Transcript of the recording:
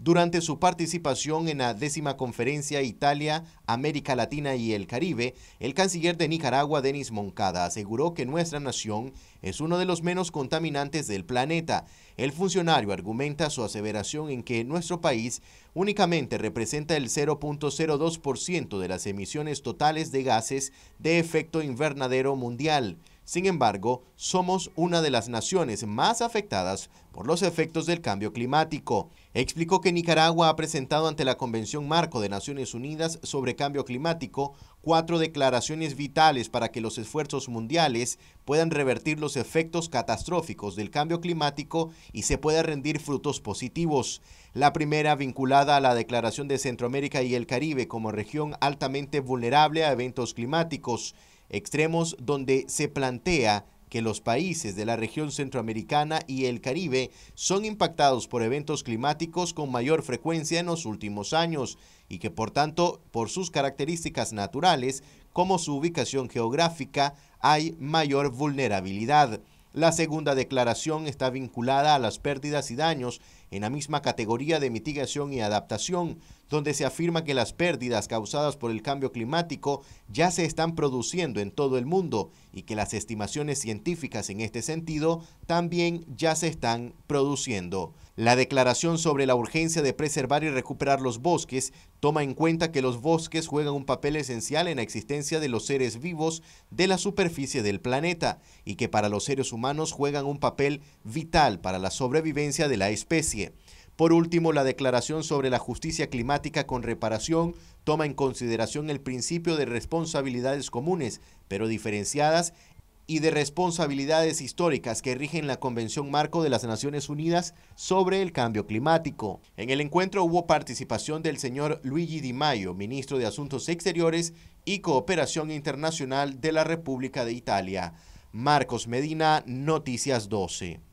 Durante su participación en la décima conferencia Italia, América Latina y el Caribe, el canciller de Nicaragua, Denis Moncada, aseguró que nuestra nación es uno de los menos contaminantes del planeta. El funcionario argumenta su aseveración en que nuestro país únicamente representa el 0.02% de las emisiones totales de gases de efecto invernadero mundial. Sin embargo, somos una de las naciones más afectadas por los efectos del cambio climático. Explicó que Nicaragua ha presentado ante la Convención Marco de Naciones Unidas sobre Cambio Climático cuatro declaraciones vitales para que los esfuerzos mundiales puedan revertir los efectos catastróficos del cambio climático y se pueda rendir frutos positivos. La primera vinculada a la Declaración de Centroamérica y el Caribe como región altamente vulnerable a eventos climáticos extremos donde se plantea que los países de la región centroamericana y el Caribe son impactados por eventos climáticos con mayor frecuencia en los últimos años y que por tanto, por sus características naturales, como su ubicación geográfica, hay mayor vulnerabilidad. La segunda declaración está vinculada a las pérdidas y daños en la misma categoría de mitigación y adaptación, donde se afirma que las pérdidas causadas por el cambio climático ya se están produciendo en todo el mundo y que las estimaciones científicas en este sentido también ya se están produciendo. La declaración sobre la urgencia de preservar y recuperar los bosques toma en cuenta que los bosques juegan un papel esencial en la existencia de los seres vivos de la superficie del planeta y que para los seres humanos juegan un papel vital para la sobrevivencia de la especie por último, la declaración sobre la justicia climática con reparación toma en consideración el principio de responsabilidades comunes, pero diferenciadas, y de responsabilidades históricas que rigen la Convención Marco de las Naciones Unidas sobre el Cambio Climático. En el encuentro hubo participación del señor Luigi Di Maio, ministro de Asuntos Exteriores y Cooperación Internacional de la República de Italia. Marcos Medina, Noticias 12.